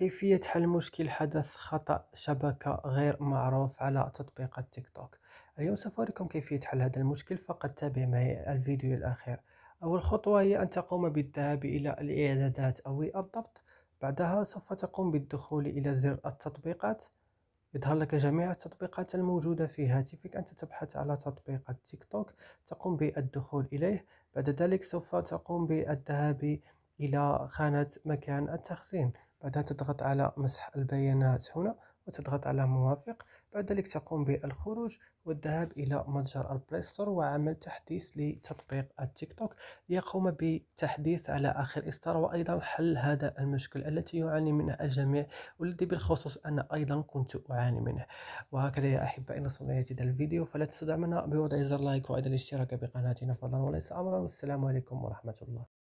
كيفية حل مشكل حدث خطأ شبكة غير معروف على تطبيق تيك توك اليوم سوف أريكم كيفية حل هذا المشكل فقط تابع معي الفيديو للأخير أول خطوة هي أن تقوم بالذهاب إلى الإعدادات أو الضبط بعدها سوف تقوم بالدخول إلى زر التطبيقات يظهر لك جميع التطبيقات الموجودة في هاتفك أنت تبحث على تطبيق التيك توك تقوم بالدخول إليه بعد ذلك سوف تقوم بالذهاب إلى خانة مكان التخزين بعدها تضغط على مسح البيانات هنا وتضغط على موافق بعد ذلك تقوم بالخروج والذهاب إلى متجر البلاي ستور وعمل تحديث لتطبيق التيك توك ليقوم بتحديث على آخر إصدار وأيضا حل هذا المشكل التي يعاني منه الجميع والذي بالخصوص أنا أيضا كنت أعاني منه وهكذا يا أحبائي نصل إلى هذا الفيديو فلا تستدعمنا بوضع زر لايك وأيضا الاشتراك بقناتنا فضلا وليس أمرا والسلام عليكم ورحمة الله